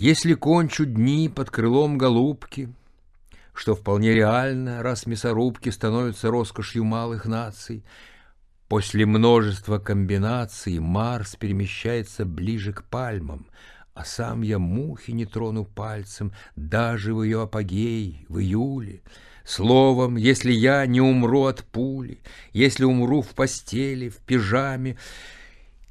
Если кончу дни под крылом голубки, что вполне реально, раз мясорубки становятся роскошью малых наций, после множества комбинаций Марс перемещается ближе к пальмам, а сам я мухи не трону пальцем, даже в ее апогей, в июле. Словом, если я не умру от пули, если умру в постели, в пижаме,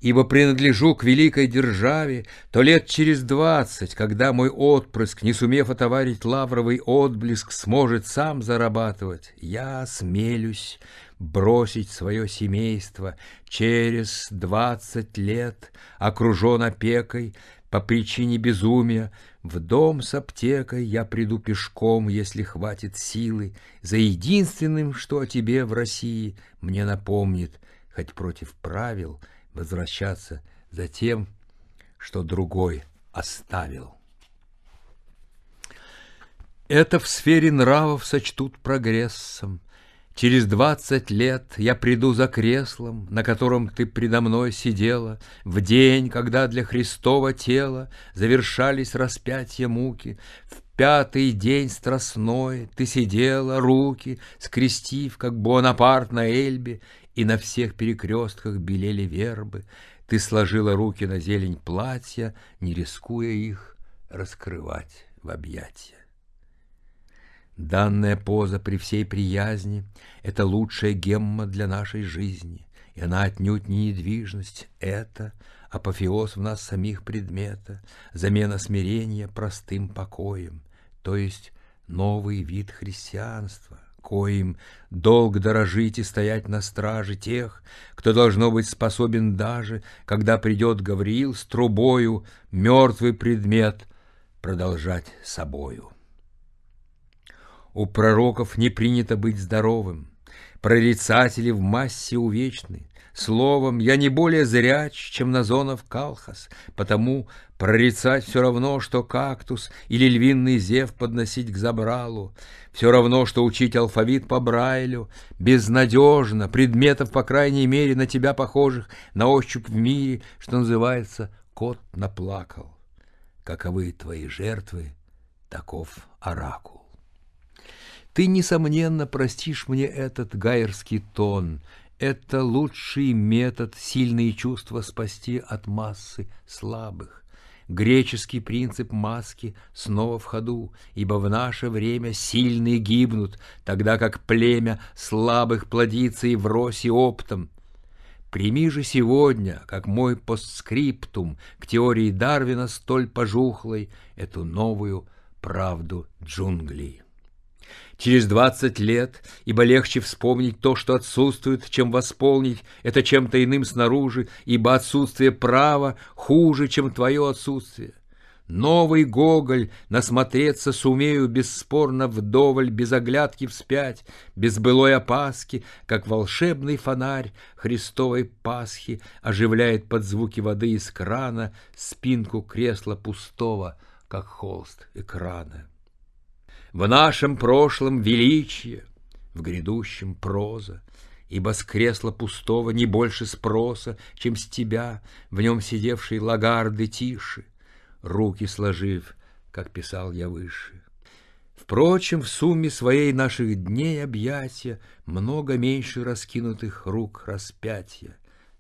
ибо принадлежу к великой державе, то лет через двадцать, когда мой отпрыск, не сумев отоварить лавровый отблеск, сможет сам зарабатывать, я смелюсь бросить свое семейство через двадцать лет, окружен опекой, по причине безумия, в дом с аптекой я приду пешком, если хватит силы, за единственным, что о тебе в России мне напомнит, хоть против правил — возвращаться за тем, что другой оставил. Это в сфере нравов сочтут прогрессом. Через двадцать лет я приду за креслом, На котором ты предо мной сидела, В день, когда для Христова тела Завершались распятия муки, В пятый день страстной ты сидела, руки скрестив, как Бонапарт на Эльбе, и на всех перекрестках белели вербы. Ты сложила руки на зелень платья, не рискуя их раскрывать в объятия. Данная поза при всей приязни — это лучшая гемма для нашей жизни, и она отнюдь не недвижность, это апофеоз в нас самих предмета, замена смирения простым покоем, то есть новый вид христианства, коим долг дорожить и стоять на страже тех, кто должно быть способен даже, когда придет Гавриил с трубою, мертвый предмет продолжать собою. У пророков не принято быть здоровым, прорицатели в массе увечны, Словом, я не более зряч, чем Назонов Калхас, потому прорицать все равно, что кактус или львиный зев подносить к забралу, все равно, что учить алфавит по Брайлю, безнадежно, предметов, по крайней мере, на тебя похожих, на ощупь в мире, что называется, кот наплакал. Каковы твои жертвы, таков оракул. Ты, несомненно, простишь мне этот гайерский тон — это лучший метод сильные чувства спасти от массы слабых. Греческий принцип маски снова в ходу, ибо в наше время сильные гибнут, тогда как племя слабых плодится и врозь и оптом. Прими же сегодня, как мой постскриптум к теории Дарвина столь пожухлой, эту новую правду джунглей. Через двадцать лет, ибо легче вспомнить то, что отсутствует, чем восполнить это чем-то иным снаружи, ибо отсутствие права хуже, чем твое отсутствие. Новый Гоголь насмотреться сумею бесспорно вдоволь, без оглядки вспять, без былой опаски, как волшебный фонарь Христовой Пасхи оживляет под звуки воды из крана спинку кресла пустого, как холст экрана. В нашем прошлом величие, в грядущем проза, Ибо с кресла пустого не больше спроса, Чем с тебя, в нем сидевшей лагарды тише, Руки сложив, как писал я выше. Впрочем, в сумме своей наших дней объятия Много меньше раскинутых рук распятия,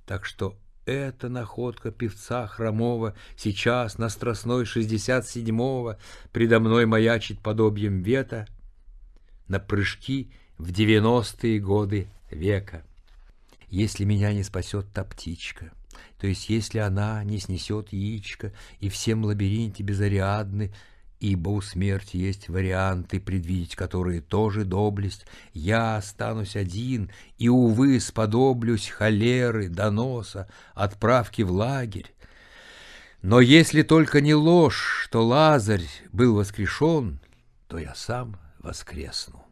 Так что эта находка певца хромого Сейчас на страстной шестьдесят седьмого Предо мной маячит подобием вета На прыжки в девяностые годы века. Если меня не спасет та птичка, То есть если она не снесет яичко И всем лабиринте безариадны Ибо у смерти есть варианты, предвидеть которые тоже доблесть. Я останусь один и, увы, сподоблюсь холеры, доноса, отправки в лагерь. Но если только не ложь, что Лазарь был воскрешен, то я сам воскресну.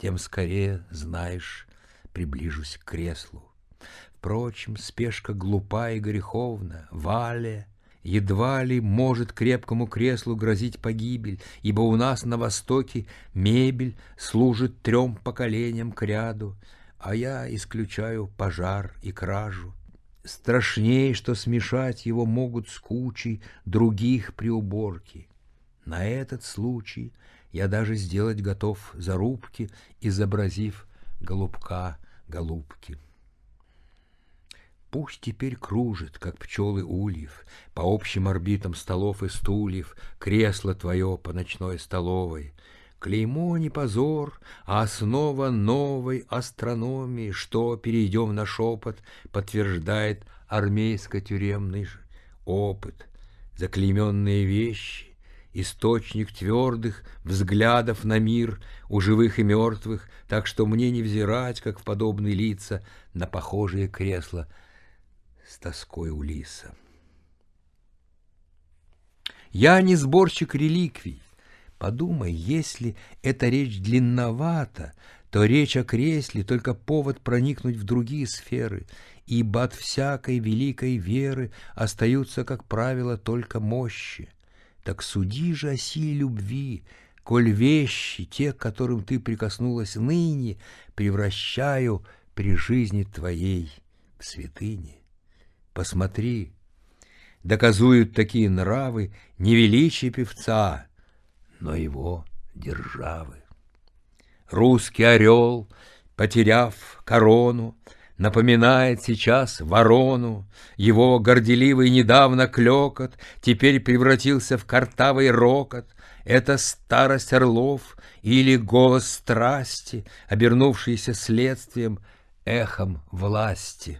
Тем скорее, знаешь, приближусь к креслу. Впрочем, спешка глупа и греховна, Валя — едва ли может крепкому креслу грозить погибель, ибо у нас на Востоке мебель служит трем поколениям кряду, а я исключаю пожар и кражу. Страшнее, что смешать его могут с кучей других при уборке. На этот случай я даже сделать готов зарубки, изобразив голубка голубки. Пусть теперь кружит, как пчелы ульев, По общим орбитам столов и стульев, Кресло твое по ночной столовой. Клеймо не позор, а основа новой астрономии, Что, перейдем на шепот, подтверждает армейско-тюремный опыт. Заклейменные вещи, источник твердых взглядов на мир у живых и мертвых, так что мне не взирать, как в подобные лица, на похожие кресла — с тоской Улиса. Я не сборщик реликвий. Подумай, если эта речь длинновата, то речь о кресле только повод проникнуть в другие сферы, ибо от всякой великой веры остаются, как правило, только мощи. Так суди же о силе любви, коль вещи, те, к которым ты прикоснулась ныне, превращаю при жизни твоей в святыни посмотри. Доказуют такие нравы не величие певца, но его державы. Русский орел, потеряв корону, Напоминает сейчас ворону, Его горделивый недавно клекот Теперь превратился в картавый рокот, это старость орлов или голос страсти, обернувшийся следствием эхом власти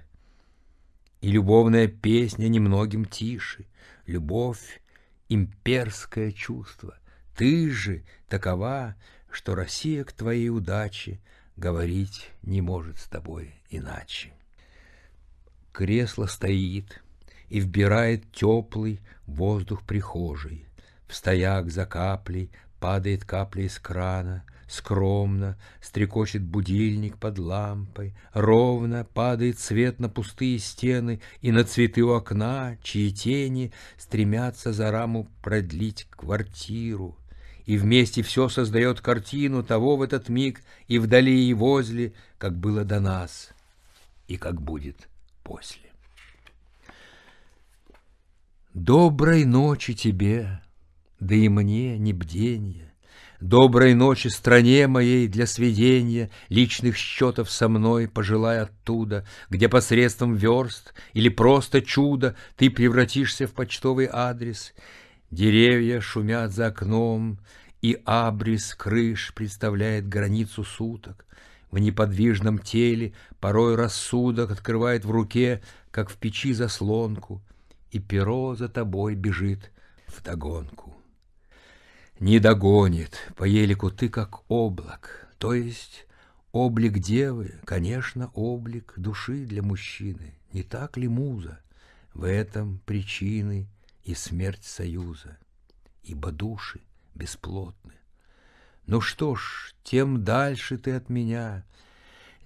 и любовная песня немногим тише. Любовь — имперское чувство. Ты же такова, что Россия к твоей удаче говорить не может с тобой иначе. Кресло стоит и вбирает теплый воздух прихожей. В стояк за каплей падает капля из крана, Скромно стрекочет будильник под лампой, Ровно падает свет на пустые стены И на цветы у окна, чьи тени Стремятся за раму продлить квартиру. И вместе все создает картину Того в этот миг и вдали, и возле, Как было до нас и как будет после. Доброй ночи тебе, да и мне не бденье, Доброй ночи стране моей для сведения Личных счетов со мной пожелай оттуда, Где посредством верст или просто чуда Ты превратишься в почтовый адрес. Деревья шумят за окном, И абрис крыш представляет границу суток. В неподвижном теле порой рассудок Открывает в руке, как в печи заслонку, И перо за тобой бежит в догонку. Не догонит, по елику ты как облак, то есть облик девы, конечно, облик души для мужчины, не так ли, муза? В этом причины и смерть союза, ибо души бесплотны. Ну что ж, тем дальше ты от меня.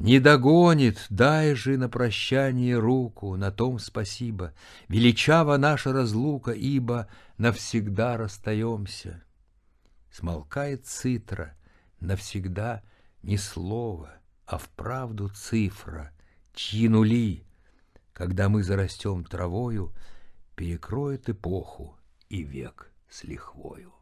Не догонит, дай же на прощание руку, на том спасибо. Величава наша разлука, ибо навсегда расстаемся. Смолкает цитра, навсегда не слово, а вправду цифра, чьи нули, когда мы зарастем травою, перекроет эпоху и век с лихвою.